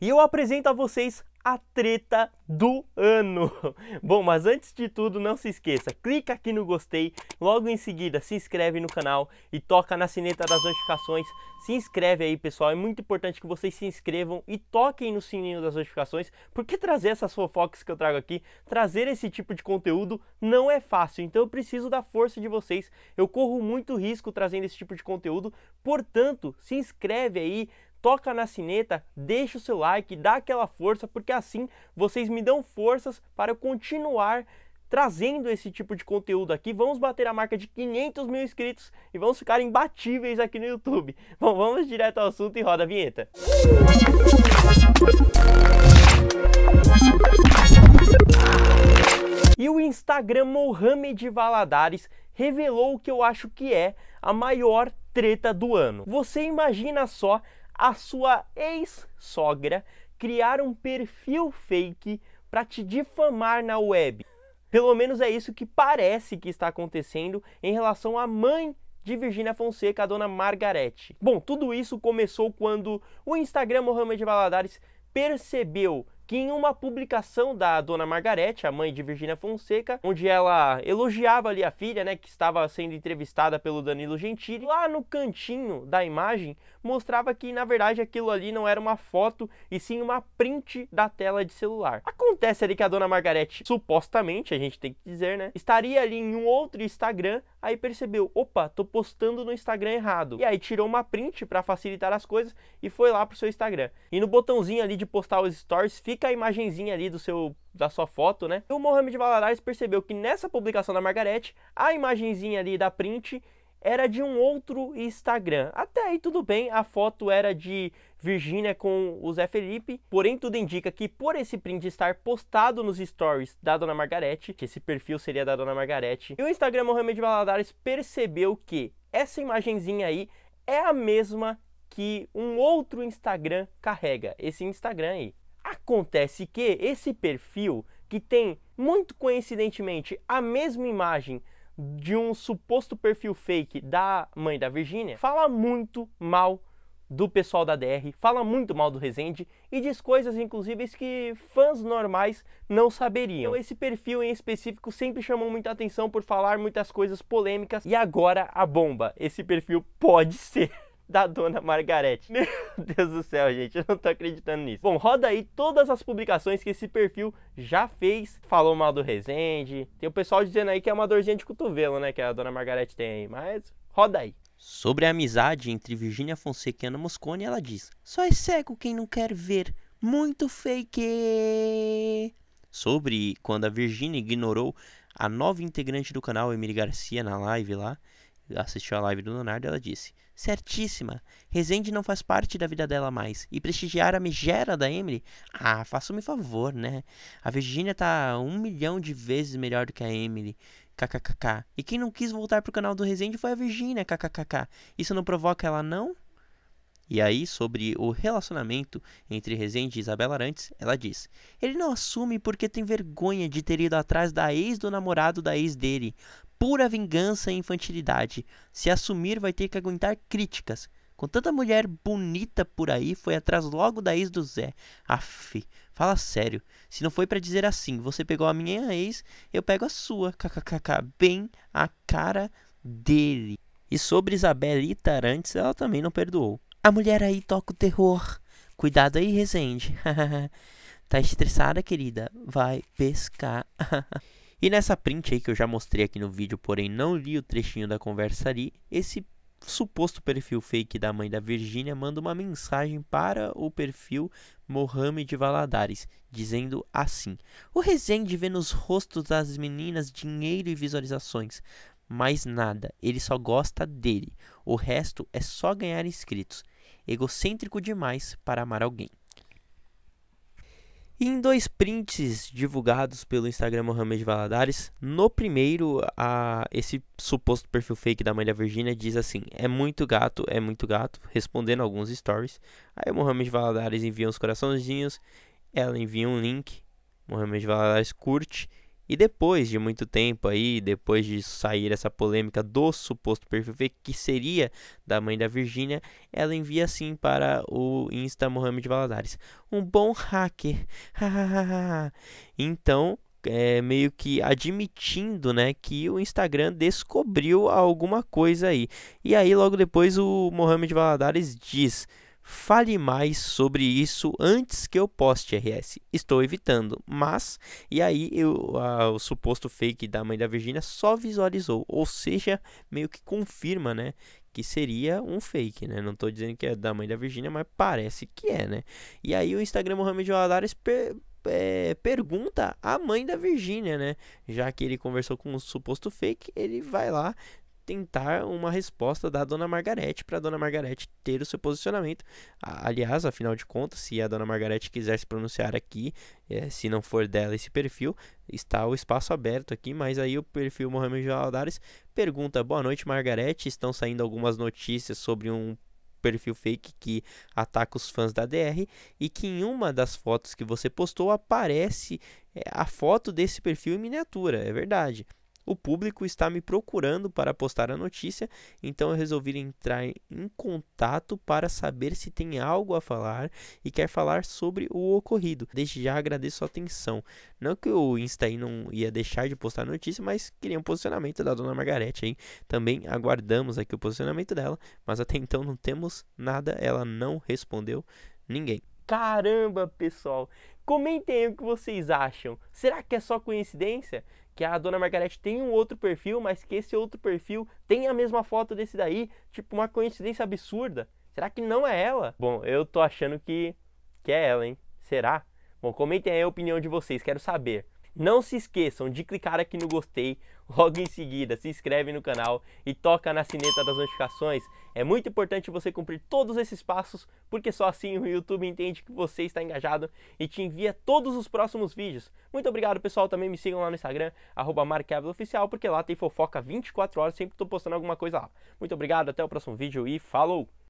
e eu apresento a vocês a treta do ano. Bom, mas antes de tudo, não se esqueça, clica aqui no gostei, logo em seguida se inscreve no canal e toca na sineta das notificações. Se inscreve aí, pessoal, é muito importante que vocês se inscrevam e toquem no sininho das notificações, porque trazer essas fofocas que eu trago aqui, trazer esse tipo de conteúdo não é fácil, então eu preciso da força de vocês. Eu corro muito risco trazendo esse tipo de conteúdo, portanto, se inscreve aí, toca na sineta, deixa o seu like, dá aquela força, porque assim vocês me dão forças para eu continuar trazendo esse tipo de conteúdo aqui. Vamos bater a marca de 500 mil inscritos e vamos ficar imbatíveis aqui no YouTube. Bom, vamos direto ao assunto e roda a vinheta. E o Instagram Mohamed Valadares revelou o que eu acho que é a maior treta do ano. Você imagina só a sua ex-sogra criar um perfil fake para te difamar na web. Pelo menos é isso que parece que está acontecendo em relação à mãe de Virgínia Fonseca, a dona Margarete. Bom, tudo isso começou quando o Instagram Mohamed Valadares percebeu que em uma publicação da dona Margarete, a mãe de Virgínia Fonseca, onde ela elogiava ali a filha, né, que estava sendo entrevistada pelo Danilo Gentili, lá no cantinho da imagem mostrava que na verdade aquilo ali não era uma foto e sim uma print da tela de celular. Acontece ali que a dona Margarete supostamente, a gente tem que dizer, né, estaria ali em um outro Instagram aí percebeu, opa, tô postando no Instagram errado. E aí tirou uma print para facilitar as coisas e foi lá pro seu Instagram. E no botãozinho ali de postar os stories, fica a imagenzinha ali do seu da sua foto, né? E o Mohamed Valadares percebeu que nessa publicação da Margarete, a imagenzinha ali da print era de um outro Instagram. Até aí tudo bem, a foto era de Virgínia com o Zé Felipe, porém tudo indica que por esse print estar postado nos stories da Dona Margarete, que esse perfil seria da Dona Margarete, e o Instagram Mohamed Valadares percebeu que essa imagenzinha aí é a mesma que um outro Instagram carrega, esse Instagram aí. Acontece que esse perfil, que tem muito coincidentemente a mesma imagem de um suposto perfil fake da mãe da Virgínia, fala muito mal do pessoal da DR, fala muito mal do Resende e diz coisas, inclusive, que fãs normais não saberiam. Então, esse perfil em específico sempre chamou muita atenção por falar muitas coisas polêmicas. E agora a bomba: esse perfil pode ser da dona Margarete. Meu Deus do céu, gente, eu não tô acreditando nisso. Bom, roda aí todas as publicações que esse perfil já fez. Falou mal do Rezende. Tem o pessoal dizendo aí que é uma dorzinha de cotovelo, né? Que a dona Margarete tem aí. Mas roda aí. Sobre a amizade entre Virginia Fonseca e Ana Moscone, ela diz: Só é cego quem não quer ver. Muito fake! Sobre quando a Virginia ignorou a nova integrante do canal, Emily Garcia, na live lá, assistiu a live do Leonardo ela disse: Certíssima! Resende não faz parte da vida dela mais. E prestigiar a megera da Emily? Ah, faça-me favor, né? A Virginia tá um milhão de vezes melhor do que a Emily. KKKK. E quem não quis voltar pro canal do Resende foi a Virginia. KKKK. Isso não provoca ela, não? E aí, sobre o relacionamento entre Rezende e Isabela Arantes, ela diz: Ele não assume porque tem vergonha de ter ido atrás da ex do namorado da ex dele. Pura vingança e infantilidade. Se assumir, vai ter que aguentar críticas. Com tanta mulher bonita por aí, foi atrás logo da ex do Zé. Aff, fala sério. Se não foi para dizer assim, você pegou a minha ex, eu pego a sua. KKKK, bem a cara dele. E sobre Isabelita Arantes, ela também não perdoou. A mulher aí toca o terror. Cuidado aí, Resende. tá estressada, querida? Vai pescar. e nessa print aí que eu já mostrei aqui no vídeo, porém não li o trechinho da conversa ali, esse suposto perfil fake da mãe da Virgínia manda uma mensagem para o perfil Mohamed Valadares, dizendo assim: O Rezende vê nos rostos das meninas dinheiro e visualizações. Mais nada, ele só gosta dele. O resto é só ganhar inscritos egocêntrico demais para amar alguém. E em dois prints divulgados pelo Instagram Mohamed Valadares, no primeiro, a, esse suposto perfil fake da mãe da Virgínia diz assim: é muito gato, é muito gato, respondendo alguns stories. Aí o Mohamed Valadares envia uns coraçãozinhos, ela envia um link, Mohamed Valadares curte e depois de muito tempo aí, depois de sair essa polêmica do suposto perfil fake que seria da mãe da Virgínia, ela envia assim para o Insta Mohamed Valadares: "Um bom hacker". então, é, meio que admitindo né, que o Instagram descobriu alguma coisa aí. E aí, logo depois, o Mohamed Valadares diz: Fale mais sobre isso antes que eu poste RS. Estou evitando, mas e aí eu, a, o suposto fake da mãe da Virgínia só visualizou, ou seja, meio que confirma, né, que seria um fake, né? Não estou dizendo que é da mãe da Virgínia, mas parece que é, né? E aí o Instagram Mohamed Valadares per é, pergunta a mãe da Virgínia, né? Já que ele conversou com o suposto fake, ele vai lá, tentar uma resposta da dona Margarete para a dona Margarete ter o seu posicionamento. Aliás, afinal de contas, se a dona Margarete quiser se pronunciar aqui, é, se não for dela esse perfil, está o espaço aberto aqui, mas aí o perfil Mohamed Aldares pergunta: "Boa noite, Margarete, estão saindo algumas notícias sobre um perfil fake que ataca os fãs da DR e que em uma das fotos que você postou aparece é, a foto desse perfil em miniatura, é verdade. O público está me procurando para postar a notícia, então eu resolvi entrar em contato para saber se tem algo a falar e quer falar sobre o ocorrido. Desde já agradeço a atenção. Não que o Insta aí não ia deixar de postar a notícia, mas queria um posicionamento da dona Margarete aí. Também aguardamos aqui o posicionamento dela, mas até então não temos nada, ela não respondeu ninguém. Caramba, pessoal! Comentem aí o que vocês acham. Será que é só coincidência? Que a dona Margarete tem um outro perfil, mas que esse outro perfil tem a mesma foto desse daí? Tipo, uma coincidência absurda. Será que não é ela? Bom, eu tô achando que, que é ela, hein? Será? Bom, comentem aí a opinião de vocês, quero saber. Não se esqueçam de clicar aqui no gostei, logo em seguida se inscreve no canal e toca na sineta das notificações é muito importante você cumprir todos esses passos, porque só assim o YouTube entende que você está engajado e te envia todos os próximos vídeos. Muito obrigado, pessoal. Também me sigam lá no Instagram, oficial, porque lá tem fofoca 24 horas, sempre estou postando alguma coisa lá. Muito obrigado, até o próximo vídeo e falou!